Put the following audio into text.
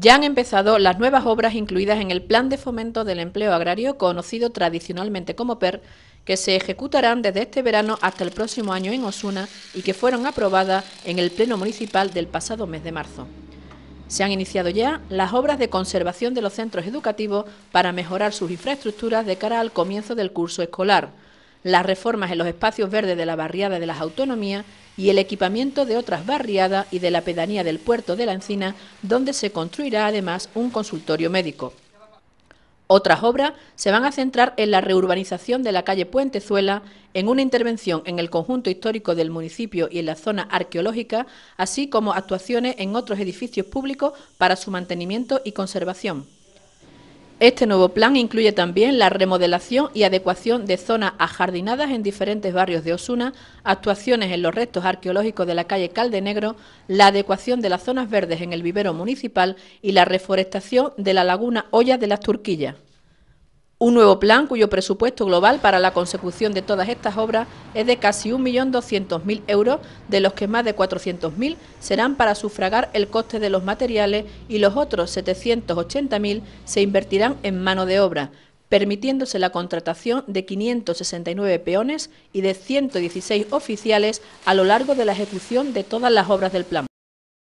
Ya han empezado las nuevas obras incluidas en el Plan de Fomento del Empleo Agrario, conocido tradicionalmente como PER, que se ejecutarán desde este verano hasta el próximo año en Osuna y que fueron aprobadas en el Pleno Municipal del pasado mes de marzo. Se han iniciado ya las obras de conservación de los centros educativos para mejorar sus infraestructuras de cara al comienzo del curso escolar las reformas en los espacios verdes de la barriada de las autonomías y el equipamiento de otras barriadas y de la pedanía del puerto de la Encina, donde se construirá además un consultorio médico. Otras obras se van a centrar en la reurbanización de la calle Puentezuela, en una intervención en el conjunto histórico del municipio y en la zona arqueológica, así como actuaciones en otros edificios públicos para su mantenimiento y conservación. Este nuevo plan incluye también la remodelación y adecuación de zonas ajardinadas en diferentes barrios de Osuna, actuaciones en los restos arqueológicos de la calle Caldenegro, la adecuación de las zonas verdes en el vivero municipal y la reforestación de la laguna Ollas de las Turquillas. Un nuevo plan cuyo presupuesto global para la consecución de todas estas obras es de casi 1.200.000 euros, de los que más de 400.000 serán para sufragar el coste de los materiales y los otros 780.000 se invertirán en mano de obra, permitiéndose la contratación de 569 peones y de 116 oficiales a lo largo de la ejecución de todas las obras del plan.